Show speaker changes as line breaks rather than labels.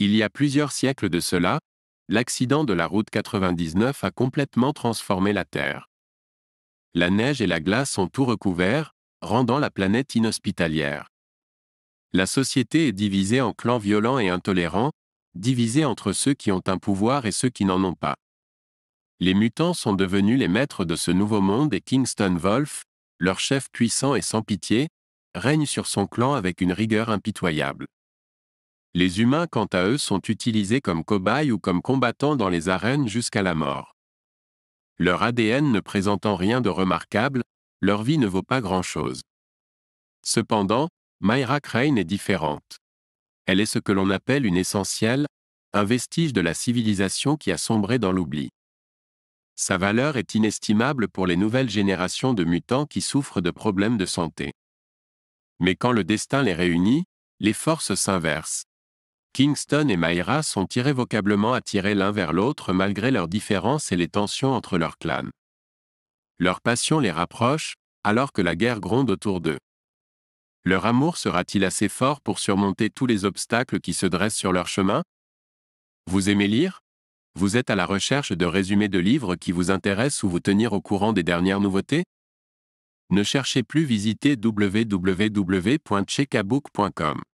Il y a plusieurs siècles de cela, l'accident de la route 99 a complètement transformé la Terre. La neige et la glace ont tout recouvert, rendant la planète inhospitalière. La société est divisée en clans violents et intolérants, divisés entre ceux qui ont un pouvoir et ceux qui n'en ont pas. Les mutants sont devenus les maîtres de ce nouveau monde et Kingston Wolf, leur chef puissant et sans pitié, règne sur son clan avec une rigueur impitoyable. Les humains quant à eux sont utilisés comme cobayes ou comme combattants dans les arènes jusqu'à la mort. Leur ADN ne présentant rien de remarquable, leur vie ne vaut pas grand-chose. Cependant, Myra Crane est différente. Elle est ce que l'on appelle une essentielle, un vestige de la civilisation qui a sombré dans l'oubli. Sa valeur est inestimable pour les nouvelles générations de mutants qui souffrent de problèmes de santé. Mais quand le destin les réunit, les forces s'inversent. Kingston et Myra sont irrévocablement attirés l'un vers l'autre malgré leurs différences et les tensions entre leurs clans. Leur passion les rapproche, alors que la guerre gronde autour d'eux. Leur amour sera-t-il assez fort pour surmonter tous les obstacles qui se dressent sur leur chemin Vous aimez lire Vous êtes à la recherche de résumés de livres qui vous intéressent ou vous tenir au courant des dernières nouveautés Ne cherchez plus visiter www.chekabook.com.